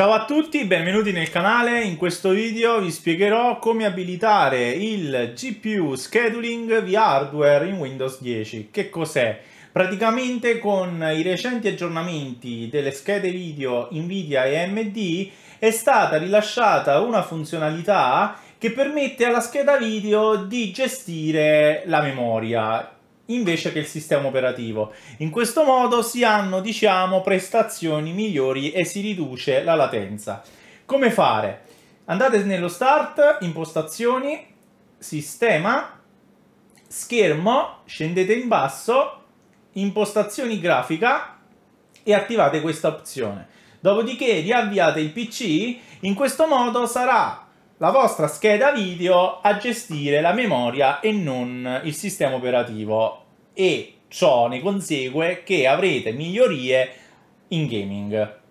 Ciao a tutti, benvenuti nel canale. In questo video vi spiegherò come abilitare il GPU Scheduling via hardware in Windows 10. Che cos'è? Praticamente con i recenti aggiornamenti delle schede video Nvidia e AMD è stata rilasciata una funzionalità che permette alla scheda video di gestire la memoria invece che il sistema operativo. In questo modo si hanno, diciamo, prestazioni migliori e si riduce la latenza. Come fare? Andate nello Start, Impostazioni, Sistema, Schermo, scendete in basso, Impostazioni grafica e attivate questa opzione. Dopodiché riavviate il PC, in questo modo sarà la vostra scheda video a gestire la memoria e non il sistema operativo e ciò ne consegue che avrete migliorie in gaming.